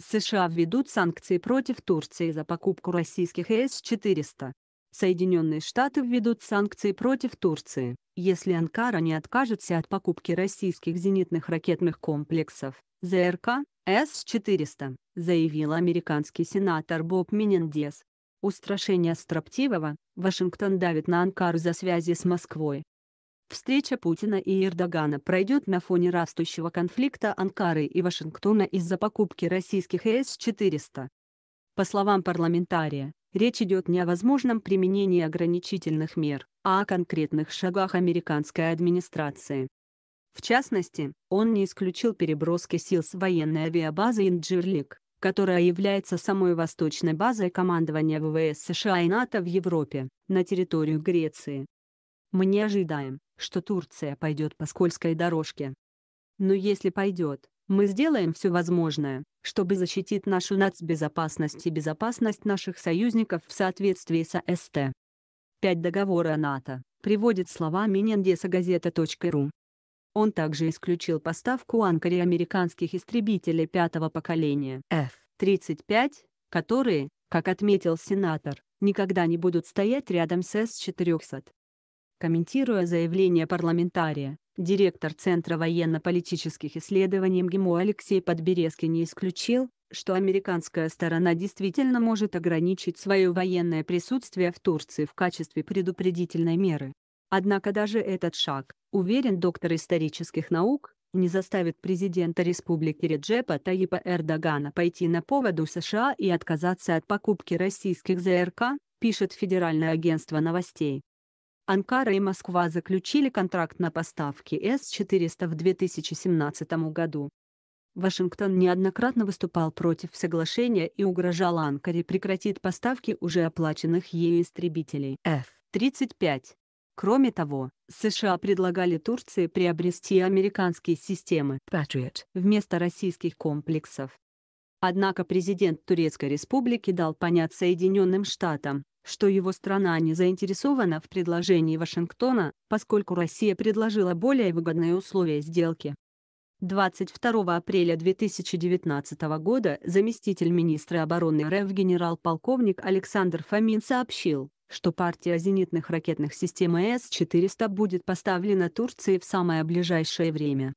США введут санкции против Турции за покупку российских с 400 Соединенные Штаты введут санкции против Турции, если Анкара не откажется от покупки российских зенитных ракетных комплексов ЗРК С-400, заявил американский сенатор Боб Менендес. Устрашение строптивого, Вашингтон давит на Анкару за связи с Москвой, Встреча Путина и Эрдогана пройдет на фоне растущего конфликта Анкары и Вашингтона из-за покупки российских с 400 По словам парламентария, речь идет не о возможном применении ограничительных мер, а о конкретных шагах американской администрации. В частности, он не исключил переброски сил с военной авиабазы Инджирлик, которая является самой восточной базой командования ВВС США и НАТО в Европе, на территорию Греции. Мы не ожидаем, что Турция пойдет по скользкой дорожке. Но если пойдет, мы сделаем все возможное, чтобы защитить нашу нацбезопасность и безопасность наших союзников в соответствии с АСТ. 5 договора НАТО, приводит слова Минендеса газета.ру. Он также исключил поставку Анкаре американских истребителей пятого поколения F-35, которые, как отметил сенатор, никогда не будут стоять рядом с С-400. Комментируя заявление парламентария, директор Центра военно-политических исследований МГИМО Алексей Подберезкин не исключил, что американская сторона действительно может ограничить свое военное присутствие в Турции в качестве предупредительной меры. Однако даже этот шаг, уверен доктор исторических наук, не заставит президента республики Реджепа Таипа Эрдогана пойти на поводу США и отказаться от покупки российских ЗРК, пишет Федеральное агентство новостей. Анкара и Москва заключили контракт на поставки С-400 в 2017 году. Вашингтон неоднократно выступал против соглашения и угрожал Анкаре прекратить поставки уже оплаченных ей истребителей F-35. Кроме того, США предлагали Турции приобрести американские системы Patriot вместо российских комплексов. Однако президент Турецкой Республики дал понять Соединенным Штатам, что его страна не заинтересована в предложении Вашингтона, поскольку Россия предложила более выгодные условия сделки. 22 апреля 2019 года заместитель министра обороны РФ генерал-полковник Александр Фомин сообщил, что партия зенитных ракетных систем С-400 будет поставлена Турции в самое ближайшее время.